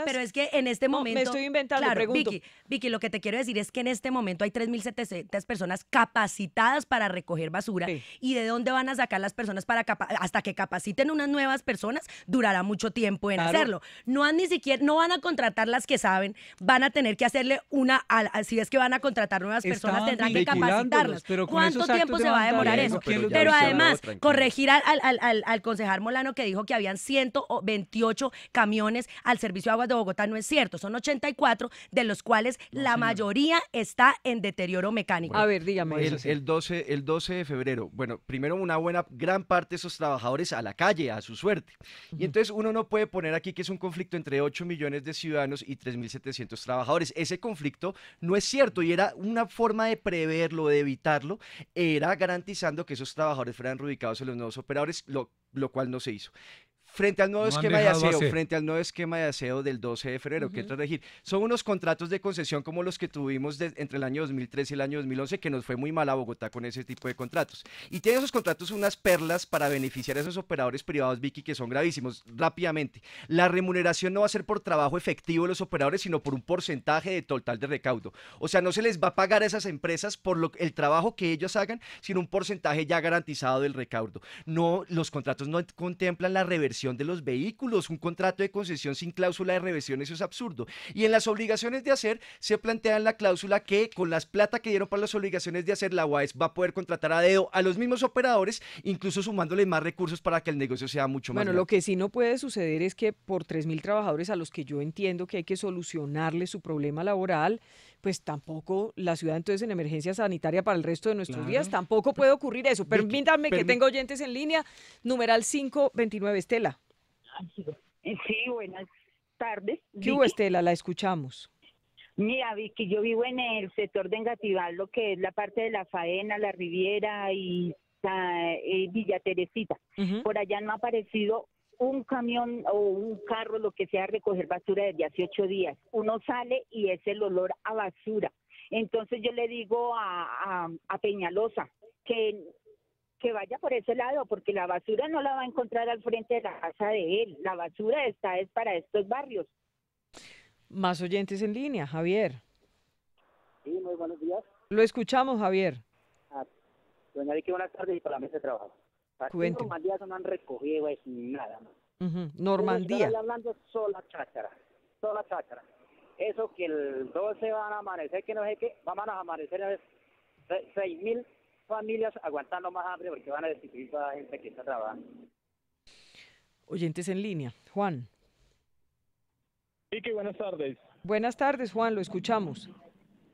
Pero es que en este momento... me estoy inventando, claro, pregunto. Vicky, Vicky, lo que te quiero decir es que en este momento hay 3.700 personas capacitadas para recoger basura. ¿Y de dónde van a sacar las personas para hasta que capaciten unas nuevas personas? Durará mucho tiempo en hacerlo. No han ni siquiera, no van a contratar las que saben, van a tener que hacerle una, si es que van a contratar nuevas personas, tendrán tendrán pues, ¿Cuánto tiempo se va a demorar eso? Pero, además, corregir al, concejal Molano que dijo que habían 128 camiones al servicio de aguas de Bogotá, no es cierto, son 84, de los cuales la mayoría está en deterioro mecánico. a ver, dígame. El, 12, el 12 de febrero, bueno, primero una buena, gran parte de esos trabajadores a la calle, a su suerte. Y entonces uno no puede poner aquí que es un conflicto entre 8 millones de ciudadanos y 3.700 trabajadores. Ese conflicto no es cierto y era una forma de prevenir verlo, de evitarlo, era garantizando que esos trabajadores fueran reubicados en los nuevos operadores, lo cual no se hizo. Frente al nuevo esquema de aseo, frente al nuevo esquema de aseo del 12 de febrero, que son unos contratos de concesión como los que tuvimos entre el año 2013 y el año 2011, que nos fue muy mal a Bogotá con ese tipo de contratos. Y tiene esos contratos unas perlas para beneficiar a esos operadores privados, Vicky, que son gravísimos. Rápidamente, la remuneración no va a ser por trabajo efectivo de los operadores, sino por un porcentaje de total de recaudo. O sea, no se les va a pagar a esas empresas por el trabajo que ellos hagan, sino un porcentaje ya garantizado del recaudo. No, los contratos no contemplan la reversión de los vehículos. Un contrato de concesión sin cláusula de reversión, eso es absurdo. Y en las obligaciones de hacer, se plantea en la cláusula que con las plata que dieron para las obligaciones de hacer, la UAES va a poder contratar a dedo a los mismos operadores, incluso sumándole más recursos para que el negocio sea mucho más. Bueno, lo que sí no puede suceder es que por 3.000 trabajadores a los que yo entiendo que hay que solucionarle su problema laboral, pues tampoco la ciudad entonces en emergencia sanitaria para el resto de nuestros días, tampoco puede ocurrir eso. Permítanme que tengo oyentes en línea, numeral 529 Estela. Sí, buenas tardes. ¿Qué hubo, Estela? La escuchamos. Mira, Vicky, yo vivo en el sector de Engatival, lo que es la parte de la faena, la Riviera y eh, Villa Teresita. Por allá no ha aparecido un camión o un carro, lo que sea, recoger basura desde hace ocho días. Uno sale y es el olor a basura. Entonces yo le digo a Peñalosa que que vaya por ese lado, porque la basura no la va a encontrar al frente de la casa de él. La basura esta es para estos barrios. Más oyentes en línea, Javier. Sí, muy buenos días. Lo escuchamos, Javier. Ah, doña buenas tardes y para la mesa de trabajo. normandías Normandía no han recogido es pues, nada más. Normandía. hablando sola cháchara, sola Eso que el 12 van a amanecer, que no sé qué, vamos a amanecer a mil familias aguantando más hambre porque van a destituir toda la gente que está trabajando. Oyentes en línea. Juan. Vicky, buenas tardes. Buenas tardes, Juan, lo escuchamos.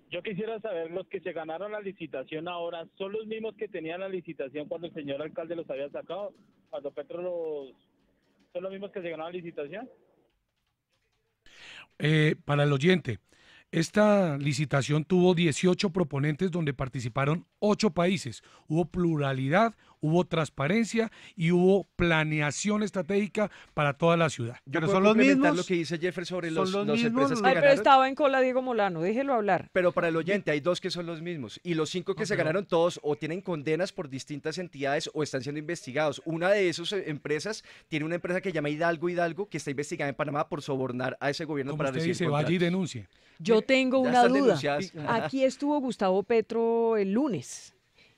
Yo quisiera saber, los que se ganaron la licitación ahora, ¿son los mismos que tenían la licitación cuando el señor alcalde los había sacado? Cuando Petro los... ¿Son los mismos que se ganaron la licitación? Eh, para el oyente, esta licitación tuvo 18 proponentes donde participaron 8 países. Hubo pluralidad, hubo transparencia y hubo planeación estratégica para toda la ciudad. Yo pero son los mismos. lo que dice Jeffrey sobre los, los, empresas Ay, pero estaba en cola Diego Molano, déjelo hablar. Pero para el oyente, hay dos que son los mismos. Y los cinco que se ganaron todos o tienen condenas por distintas entidades o están siendo investigados. Una de esas eh, empresas tiene una empresa que se llama Hidalgo Hidalgo que está investigada en Panamá por sobornar a ese gobierno Como para usted dice, vaya y denuncie. Yo tengo una duda. Aquí estuvo Gustavo Petro el lunes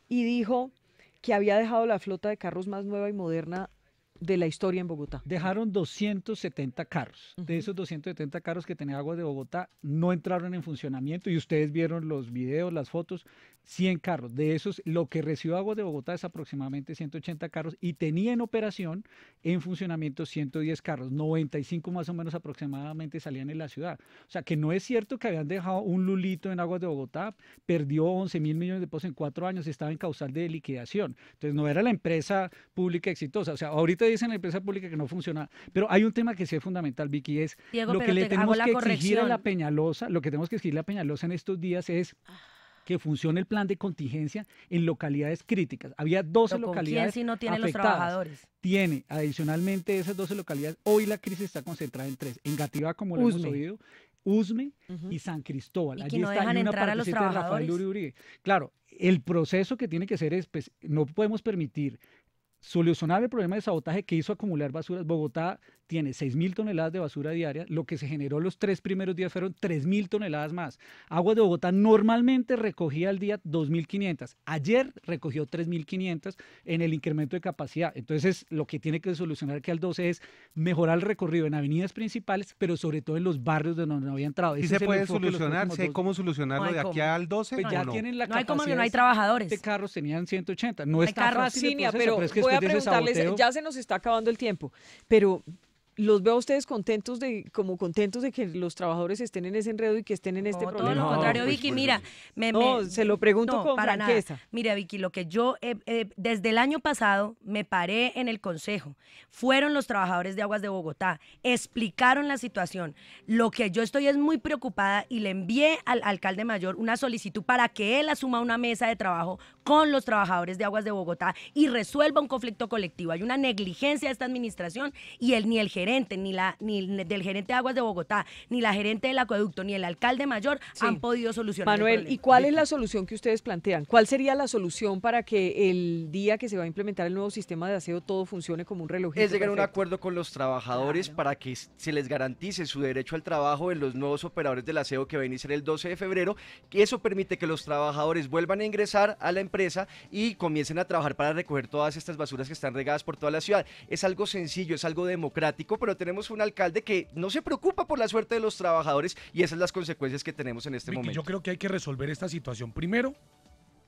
y dijo que había dejado la flota de carros más nueva y moderna de la historia en Bogotá. Dejaron 270 carros. De esos 270 carros que tenía Aguas de Bogotá, no entraron en funcionamiento y ustedes vieron los videos, las fotos, 100 carros. De esos, lo que recibió Aguas de Bogotá es aproximadamente 180 carros y tenía en operación, en funcionamiento, 110 carros. 95 más o menos aproximadamente salían en la ciudad. O sea, que no es cierto que habían dejado un lulito en Aguas de Bogotá, perdió 11 mil millones de pesos en cuatro años, estaba en causal de liquidación. Entonces, no era la empresa pública exitosa. O sea, ahorita en la empresa pública que no funciona. Pero hay un tema que sí es fundamental, Vicky, es lo que le tenemos que exigir a la Peñalosa, lo que tenemos que exigir a la Peñalosa en estos días es ah. que funcione el plan de contingencia en localidades críticas. Había 12 localidades. ¿Quién no tiene los trabajadores? Tiene, adicionalmente, esas 12 localidades. Hoy la crisis está concentrada en tres: en como lo hemos oído, Usme y San Cristóbal. ¿Y Allí no está una a los trabajadores. Claro, el proceso que tiene que ser es: pues, no podemos permitir solucionar el problema de sabotaje que hizo acumular basuras. Bogotá tiene 6.000 toneladas de basura diaria, lo que se generó los tres primeros días fueron 3.000 toneladas más. Agua de Bogotá normalmente recogía al día 2.500, ayer recogió 3.500 en el incremento de capacidad. Entonces, lo que tiene que solucionar aquí al 12 es mejorar el recorrido en avenidas principales, pero sobre todo en los barrios donde no había entrado. ¿Y se puede solucionar? cómo solucionarlo de aquí al 12? Pues ya tienen la no hay no hay trabajadores. De carros tenían 180. No está fácil pero, voy a preguntarles, ya se nos está acabando el tiempo, pero los veo a ustedes contentos de, como contentos de que los trabajadores estén en ese enredo y que estén en este no, Todo lo contrario, pues, Vicky, pues, mira, pues. me, no, se lo pregunto con para franqueza. Mira, Vicky, lo que yo eh, eh, desde el año pasado me paré en el consejo. Fueron los trabajadores de Aguas de Bogotá, explicaron la situación. Lo que yo estoy es muy preocupada y le envié al alcalde mayor una solicitud para que él asuma una mesa de trabajo con los trabajadores de Aguas de Bogotá y resuelva un conflicto colectivo. Hay una negligencia de esta administración y él ni el gerente ni, la, ni del gerente de aguas de Bogotá, ni la gerente del acueducto, ni el alcalde mayor han podido solucionar. Manuel, ¿y cuál es la solución que ustedes plantean? ¿Cuál sería la solución para que el día que se va a implementar el nuevo sistema de aseo todo funcione como un reloj? Es llegar a un acuerdo con los trabajadores para que se les garantice su derecho al trabajo en los nuevos operadores del aseo que va a iniciar el 12 de febrero. Que eso permite que los trabajadores vuelvan a ingresar a la empresa y comiencen a trabajar para recoger todas estas basuras que están regadas por toda la ciudad. Es algo sencillo, es algo democrático pero tenemos un alcalde que no se preocupa por la suerte de los trabajadores y esas son las consecuencias que tenemos en este momento. Yo creo que hay que resolver esta situación. Primero,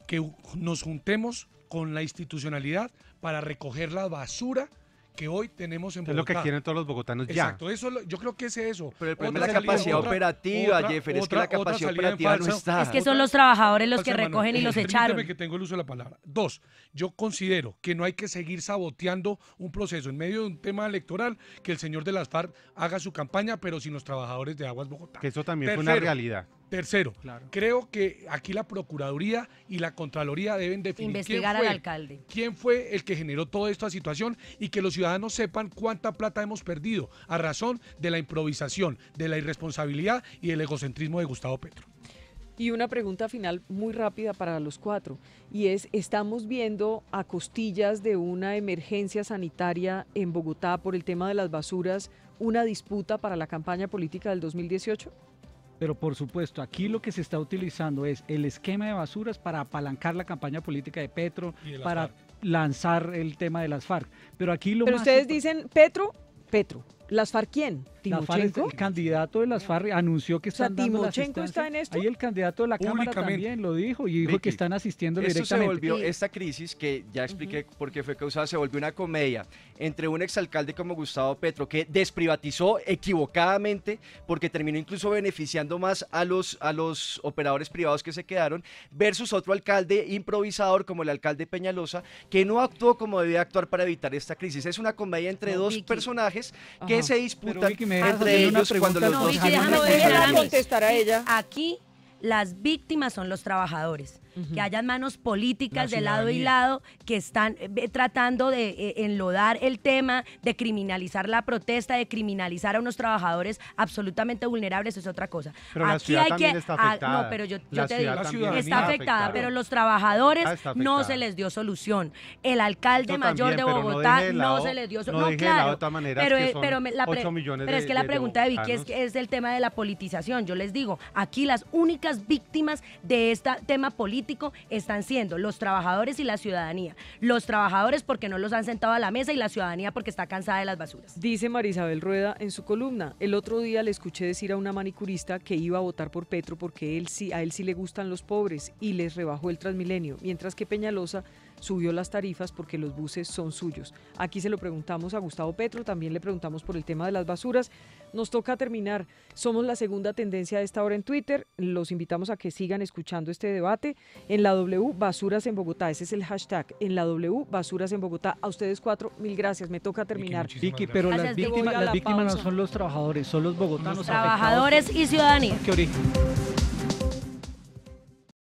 que nos juntemos con la institucionalidad para recoger la basura que hoy tenemos en Bogotá. Es lo que quieren todos los bogotanos ya. Exacto, eso, yo creo que es eso. Pero el problema es la capacidad operativa, Jeffrey. es que la capacidad operativa no está. Es que son los trabajadores los que recogen y los eh, echaron. que tengo el uso de la palabra. Dos, yo considero que no hay que seguir saboteando un proceso en medio de un tema electoral que el señor de las FARC haga su campaña, pero sin los trabajadores de Aguas Bogotá. Que eso también fue una realidad. Tercero, creo que aquí la Procuraduría y la Contraloría deben definir quién fue, al alcalde. quién fue el que generó toda esta situación y que los ciudadanos sepan cuánta plata hemos perdido a razón de la improvisación, de la irresponsabilidad y del egocentrismo de Gustavo Petro. Y una pregunta final muy rápida para los cuatro, y es, estamos viendo a costillas de una emergencia sanitaria en Bogotá por el tema de las basuras una disputa para la campaña política del 2018? Pero por supuesto, aquí lo que se está utilizando es el esquema de basuras para apalancar la campaña política de Petro, para lanzar el tema de las FARC. Pero aquí lo Pero ustedes dicen Petro, Petro. ¿Las FARC quién? ¿Timochenko? el candidato de las FARC anunció que están o sea, ¿Timochenko está en esto? Ahí el candidato de la Cámara también lo dijo y dijo que están asistiendo directamente. Se volvió, Esta crisis, que ya expliqué por qué fue causada, se volvió una comedia entre un exalcalde como Gustavo Petro, que desprivatizó equivocadamente, porque terminó incluso beneficiando más a los, a los operadores privados que se quedaron, versus otro alcalde improvisador como el alcalde Peñalosa, que no actuó como debía actuar para evitar esta crisis. Es una comedia entre dos personajes que que se disputan que entre ellos cuando los no, dos... Vicky, déjame contestar a ella. Aquí las víctimas son los trabajadores que hayan manos políticas de lado y lado que están eh, tratando de eh, enlodar el tema, de criminalizar la protesta, de criminalizar a unos trabajadores absolutamente vulnerables, es otra cosa. Pero Aquí hay que, está ah, afectada. no, pero yo, te digo, está, afectada, pero los trabajadores ah, no se les dio solución. El alcalde mayor de Bogotá no, se les dio solución. No, claro, pero, es que la es que pregunta de, Vicky es, es el tema de la politización. Yo les digo, aquí las únicas víctimas de este tema político están siendo los trabajadores y la ciudadanía. Los trabajadores porque no los han sentado a la mesa y la ciudadanía porque está cansada de las basuras. Dice Marisabel Rueda en su columna, el otro día le escuché decir a una manicurista que iba a votar por Petro porque él sí, a él sí le gustan los pobres y les rebajó el Transmilenio, mientras que Peñalosa subió las tarifas porque los buses son suyos. Aquí se lo preguntamos a Gustavo Petro, también le preguntamos por el tema de las basuras. Nos toca terminar. Somos la segunda tendencia de esta hora en Twitter. Los invitamos a que sigan escuchando este debate. En la W, basuras en Bogotá. Ese es el hashtag. En la W, basuras en Bogotá. A ustedes cuatro, mil gracias. Me toca terminar. Vicky, pero las víctimas, no son los trabajadores, son los bogotanos. trabajadores y ciudadanía.